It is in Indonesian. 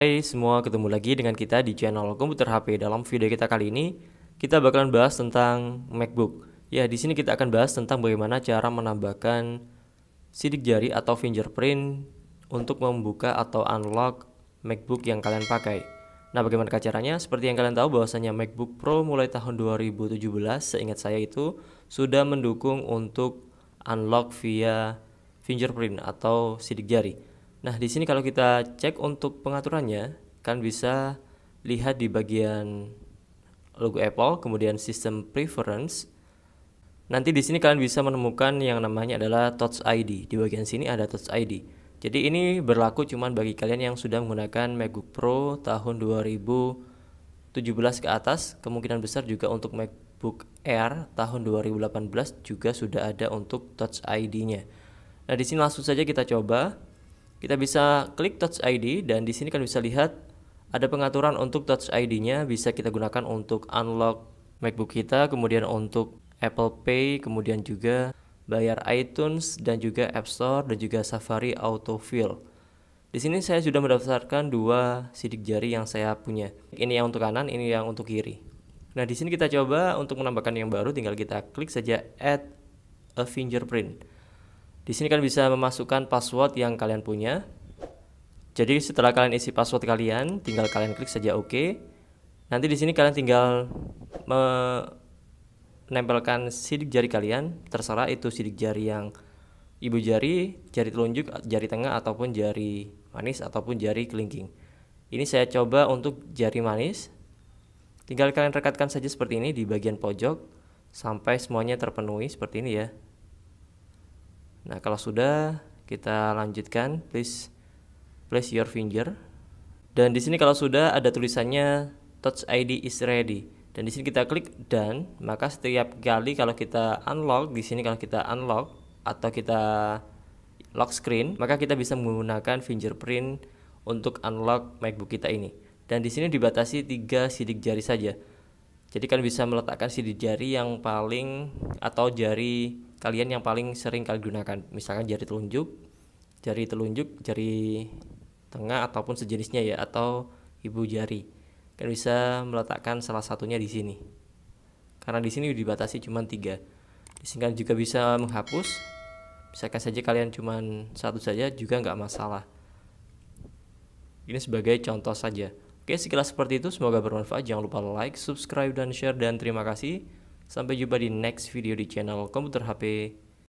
Hai hey semua, ketemu lagi dengan kita di channel Komputer HP. Dalam video kita kali ini, kita bakalan bahas tentang MacBook. Ya, di sini kita akan bahas tentang bagaimana cara menambahkan sidik jari atau fingerprint untuk membuka atau unlock MacBook yang kalian pakai. Nah, bagaimana caranya? Seperti yang kalian tahu bahwasanya MacBook Pro mulai tahun 2017, seingat saya itu sudah mendukung untuk unlock via fingerprint atau sidik jari. Nah, di sini kalau kita cek untuk pengaturannya, kan bisa lihat di bagian logo Apple, kemudian sistem preference. Nanti di sini kalian bisa menemukan yang namanya adalah Touch ID. Di bagian sini ada Touch ID. Jadi ini berlaku cuma bagi kalian yang sudah menggunakan MacBook Pro tahun 2017 ke atas, kemungkinan besar juga untuk MacBook Air tahun 2018 juga sudah ada untuk Touch ID-nya. Nah, di sini langsung saja kita coba. Kita bisa klik Touch ID dan di sini kalian bisa lihat ada pengaturan untuk Touch ID-nya bisa kita gunakan untuk unlock MacBook kita, kemudian untuk Apple Pay, kemudian juga bayar iTunes dan juga App Store dan juga Safari Autofill. Di sini saya sudah mendaftarkan dua sidik jari yang saya punya. Ini yang untuk kanan, ini yang untuk kiri. Nah, di sini kita coba untuk menambahkan yang baru tinggal kita klik saja add a fingerprint. Di sini kalian bisa memasukkan password yang kalian punya. Jadi setelah kalian isi password kalian, tinggal kalian klik saja OK. Nanti di sini kalian tinggal menempelkan sidik jari kalian, terserah itu sidik jari yang ibu jari, jari telunjuk, jari tengah ataupun jari manis ataupun jari kelingking. Ini saya coba untuk jari manis. Tinggal kalian rekatkan saja seperti ini di bagian pojok sampai semuanya terpenuhi seperti ini ya. Nah, kalau sudah kita lanjutkan, please place your finger. Dan di sini kalau sudah ada tulisannya Touch ID is ready. Dan di sini kita klik dan maka setiap kali kalau kita unlock di sini kalau kita unlock atau kita lock screen, maka kita bisa menggunakan fingerprint untuk unlock MacBook kita ini. Dan di sini dibatasi tiga sidik jari saja. Jadi kalian bisa meletakkan sidik jari yang paling atau jari kalian yang paling sering kalian gunakan misalkan jari telunjuk jari telunjuk jari tengah ataupun sejenisnya ya atau ibu jari kalian bisa meletakkan salah satunya di sini karena di sini dibatasi cuma tiga di sini kalian juga bisa menghapus misalkan saja kalian cuma satu saja juga nggak masalah ini sebagai contoh saja oke sekilas seperti itu semoga bermanfaat jangan lupa like subscribe dan share dan terima kasih Sampai jumpa di next video di channel Komputer HP.